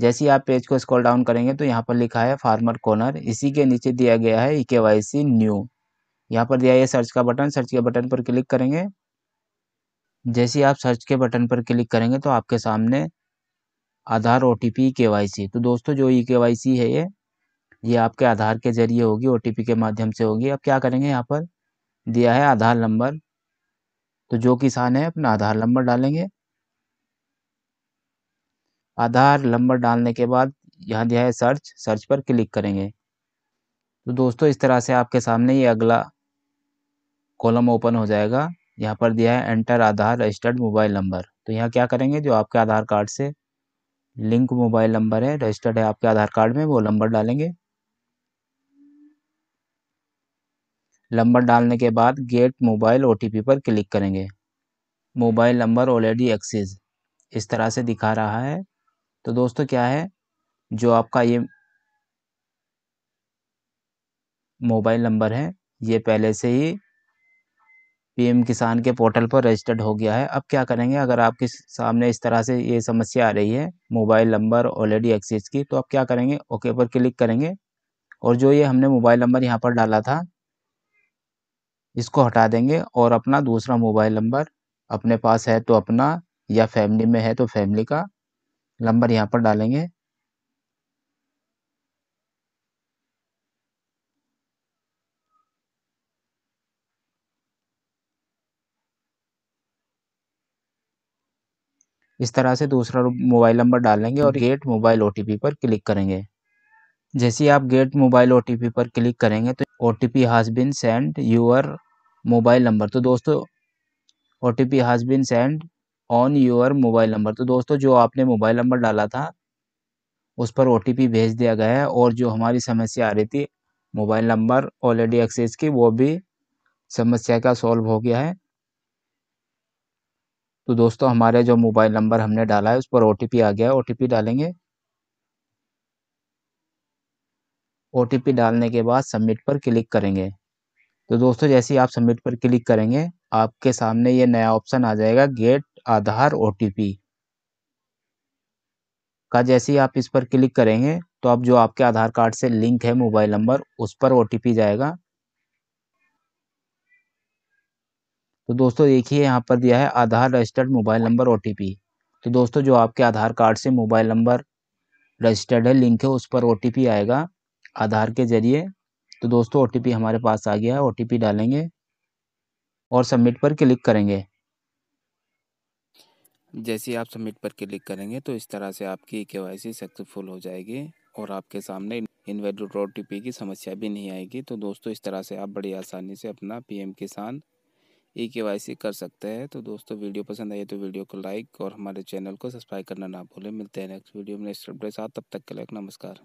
जैसे ही आप पेज को स्क्रॉल डाउन करेंगे तो यहाँ पर लिखा है फार्मर कॉर्नर इसी के नीचे दिया गया है ई के वाई सी न्यू यहाँ पर दिया है सर्च का बटन सर्च के बटन पर क्लिक करेंगे जैसे आप सर्च के बटन पर क्लिक करेंगे तो आपके सामने Aadhaar O T P K Y C तो दोस्तों जो ई के वाई सी है ये ये आपके आधार के जरिए होगी ओ टी पी के माध्यम से होगी अब क्या करेंगे यहाँ पर दिया है आधार नंबर तो जो किसान है अपना आधार नंबर डालेंगे आधार नंबर डालने के बाद यहाँ दिया है सर्च सर्च पर क्लिक करेंगे तो दोस्तों इस तरह से आपके सामने ये अगला कॉलम ओपन हो जाएगा यहाँ पर दिया है enter Aadhaar registered mobile number तो यहाँ क्या करेंगे जो आपके आधार कार्ड से लिंक मोबाइल नंबर है रजिस्टर्ड है आपके आधार कार्ड में वो नंबर डालेंगे नंबर डालने के बाद गेट मोबाइल ओ पर क्लिक करेंगे मोबाइल नंबर ऑलरेडी एक्सिस इस तरह से दिखा रहा है तो दोस्तों क्या है जो आपका ये मोबाइल नंबर है ये पहले से ही पीएम किसान के पोर्टल पर रजिस्टर्ड हो गया है अब क्या करेंगे अगर आपके सामने इस तरह से ये समस्या आ रही है मोबाइल नंबर ऑलरेडी एक्सेस की तो आप क्या करेंगे ओके पर क्लिक करेंगे और जो ये हमने मोबाइल नंबर यहाँ पर डाला था इसको हटा देंगे और अपना दूसरा मोबाइल नंबर अपने पास है तो अपना या फैमिली में है तो फैमिली का नंबर यहां पर डालेंगे इस तरह से दूसरा मोबाइल नंबर डालेंगे और गेट मोबाइल ओ पर क्लिक करेंगे जैसे आप गेट मोबाइल ओ पर क्लिक करेंगे तो O T P has send your mobile number तो दोस्तों O T P has send on your mobile number तो दोस्तों जो आपने मोबाइल नंबर डाला था उस पर ओ भेज दिया गया है और जो हमारी समस्या आ रही थी मोबाइल नंबर ऑलरेडी एक्सेस की वो भी समस्या का सॉल्व हो गया है तो दोस्तों हमारे जो मोबाइल नंबर हमने डाला है उस पर ओ आ गया है ओ डालेंगे ओ डालने के बाद सबमिट पर क्लिक करेंगे तो दोस्तों जैसे ही आप सबमिट पर क्लिक करेंगे आपके सामने ये नया ऑप्शन आ जाएगा गेट आधार ओ का जैसे ही आप इस पर क्लिक करेंगे तो अब जो आपके आधार कार्ड से लिंक है मोबाइल नंबर उस पर ओ जाएगा तो दोस्तों देखिए यहाँ पर दिया है Aadhaar registered mobile number O तो दोस्तों जो आपके आधार कार्ड से मोबाइल नंबर रजिस्टर्ड है लिंक है उस पर ओ आएगा आधार के जरिए तो दोस्तों ओ हमारे पास आ गया है ओ डालेंगे और सबमिट पर क्लिक करेंगे जैसे ही आप सबमिट पर क्लिक करेंगे तो इस तरह से आपकी के वाई सी सक्सेसफुल हो जाएगी और आपके सामने इन्वेटर ओ टी की समस्या भी नहीं आएगी तो दोस्तों इस तरह से आप बड़ी आसानी से अपना पीएम किसान ई के वाई सी कर सकते हैं तो दोस्तों वीडियो पसंद आई तो वीडियो को लाइक और हमारे चैनल को सब्सक्राइब करना ना भूलें मिलते हैं नेक्स्ट वीडियो में नेक्स्ट अपडेट साथ तब तक के लिए नमस्कार